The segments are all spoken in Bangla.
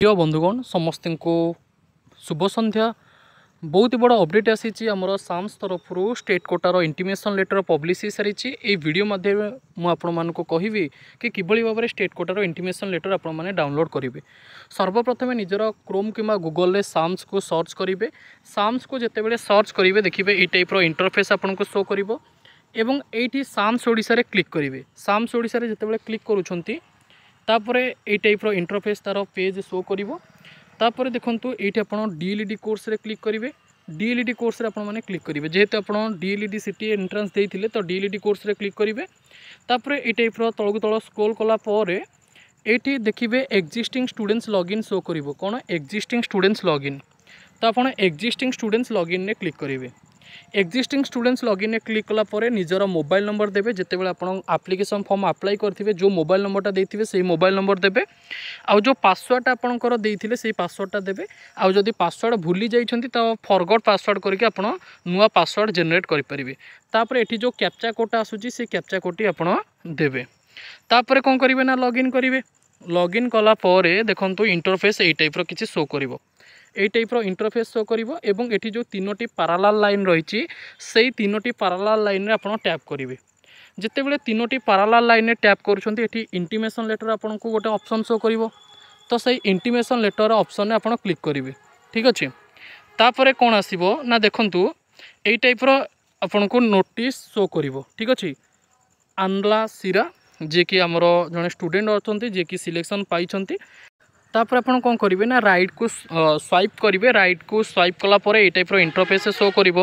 প্রিয় বন্ধুগণ সমস্ত শুভ সন্ধ্যা ବହୁତ ବଡ଼ ଅପଡ଼େଟ୍ ଆସିଛି ଆମର ସାମ୍ସ ତରଫରୁ ଷ୍ଟେଟ୍ କୋଟାର ଇଣ୍ଟିମେସନ୍ ଲେଟର୍ ପବ୍ଲିଶ ହୋଇସାରିଛି ଏହି ଭିଡ଼ିଓ ମାଧ୍ୟମରେ ମୁଁ ଆପଣମାନଙ୍କୁ କହିବି କି କିଭଳି ଭାବରେ ଷ୍ଟେଟ୍ କୋଟାର ଇଣ୍ଟିମେସନ୍ ଲେଟର୍ ଆପଣମାନେ ଡାଉନଲୋଡ଼୍ କରିବେ ସର୍ବପ୍ରଥମେ ନିଜର କ୍ରୋମ୍ କିମ୍ବା ଗୁଗଲରେ ସାମ୍ସକୁ ସର୍ଚ୍ଚ କରିବେ ସାମ୍ସକୁ ଯେତେବେଳେ ସର୍ଚ୍ଚ କରିବେ ଦେଖିବେ ଏଇ ଟାଇପ୍ର ଇଣ୍ଟରଫେସ୍ ଆପଣଙ୍କୁ ଶୋ କରିବ ଏବଂ ଏଇଠି ସାମ୍ସ ଓଡ଼ିଶାରେ କ୍ଲିକ୍ କରିବେ ସାମ୍ସ ଓଡ଼ିଶାରେ ଯେତେବେଳେ କ୍ଲିକ୍ କରୁଛନ୍ତି তাপরে এই টাইপ্র ইন্টরফেস তার পেজ শো করব তাপরে দেখন্তু এইটি আপনার ডিএলইডি কোর্সরে ক্লিক করবে ডিএলইডি কোর্সরে আপনার ক্লিক করবে যেহেতু আপনার ডিএলইডি সিটি এন্ট্রান্স দিয়ে তো ডিএলইডি কোর্সরে ক্লিক করবে তাপরে এই টাইপ্র তলকু তল স্কোল কলা পরে এইটি দেখবে এক্সিষ্টিং স্টুডেন্টস লগ ইন শো করব কোণ এক্সিষ্টিং স্টুডেন্টস লগ ইন তো আপনার এক্সিষ্টিং স্টুডেন্টস লগ ইন্রে ক্লিক করবে এক্জিষ্টিং স্টুডেন্টস লগইনে ক্লিক কলা পরে নিজের মোবাইল নম্বর দেবে যেতবে আপনার আপ্লিকেসন ফর্ম আপ্লাই করবে যে মোবাইল নম্বরটা দিয়ে সেই মোবাইল নম্বর দেবে আউ যে পাসওয়ার্ডটা আপনার দিয়ে সেই পাসওয়ার্ডটা দেবে আউ যদি পাসওয়ার্ড ভুলি যাই তো ফরগড পাসওয়ার্ড করি আপনার নূয়া পাসওয়ার্ড জেনেট করে পারবে তাপরে এটি যে ক্যাপচা কোডটা আসুচি সেই ক্যাপচা কোডটি আপনার দেবে তাপরে কম করবে না লগ ইন করবে লগ ইন কলা পরে দেখুন ইন্টরফেস এই টাইপ্র কিছু শো করব এই টাইপর ইন্টরফেস শো করব এবং এটি যে তিনোটি প্যারালাল লাইন রয়েছে সেই তিনোটি প্যারালাল লাইনে আপনার ট্যাপ করবে যেতবে তিনোটি প্যারালাল লাইনে ট্যাপ করছেন এটি ইন্টিমেসন লেটর আপনার গোটে অপসন শো করব তো সেই ইন্টিমেসন লেটর অপসনে আপনার ক্লিক করবে ঠিক আছে তাপরে কোণ আসব না দেখুন এই টাইপর আপনার নোটিস শো করব ঠিক আছে আনলা সিরা ଯିଏକି ଆମର ଜଣେ ଷ୍ଟୁଡେଣ୍ଟ ଅଛନ୍ତି ଯିଏକି ସିଲେକ୍ସନ୍ ପାଇଛନ୍ତି তাপরে আপনার কম করবে না রাইট কু সোয়াইপ করবে রাইট কু সোয়াইপ কলাপরে এই টাইপর ইন্টরফেস শো করব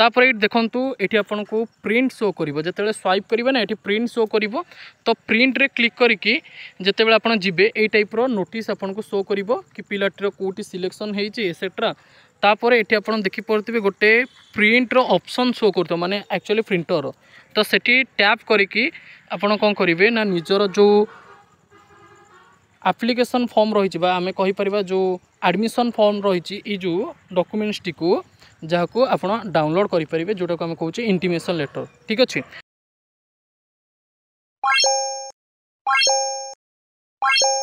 তাপরে এটি দেখুন এটি আপনার প্রিন্ট শো করব যেতবে সোয়াইপ করবে না এটি প্রিন্ট শো করব তো প্রিন্টরে ক্লিক করি যেতবে আপনার যাবে এই টাইপর নোটিস আপনার শো করব কি পিলাটির কোটি সিলেকশন হয়েছে এসেট্রা তাপরে এটি আপনার দেখিপারে গোটে প্রিন্টর অপসন শো করতো মানে একচুয়ালি প্রিন্টর তো সেটি ট্যাপ করি আপনার কম করবে না নিজের যে আপ্লিকেসন ফর্ম রয়েছে বা আমি কহিপারা যে আডমিশন ফর্ম রয়েছে এই যে ডকুমেন্টসটি যাকে আপনার ডাউনলোড করে পেয়ে যেটা আমি কৌছে ইন্টিমেসন লেটর ঠিক আছে